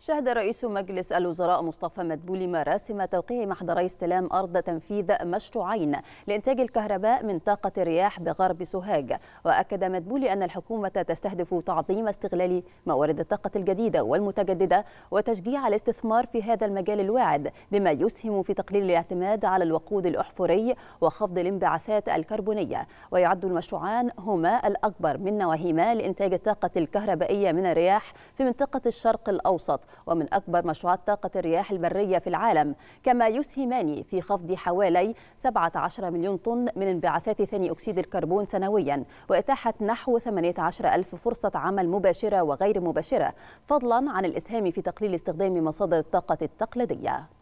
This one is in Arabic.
شهد رئيس مجلس الوزراء مصطفى مدبولي مراسم توقيع محضري استلام أرض تنفيذ مشروعين لإنتاج الكهرباء من طاقة الرياح بغرب سوهاج وأكد مدبولي أن الحكومة تستهدف تعظيم استغلال موارد الطاقة الجديدة والمتجددة وتشجيع الاستثمار في هذا المجال الواعد بما يسهم في تقليل الاعتماد على الوقود الاحفوري وخفض الانبعاثات الكربونية ويعد المشروعان هما الأكبر من نوعهما لإنتاج الطاقة الكهربائية من الرياح في منطقة الشرق الأوسط ومن أكبر مشروعات طاقة الرياح البرية في العالم كما يسهمان في خفض حوالي 17 مليون طن من انبعاثات ثاني أكسيد الكربون سنويا وإتاحة نحو 18 ألف فرصة عمل مباشرة وغير مباشرة فضلا عن الإسهام في تقليل استخدام مصادر الطاقة التقليدية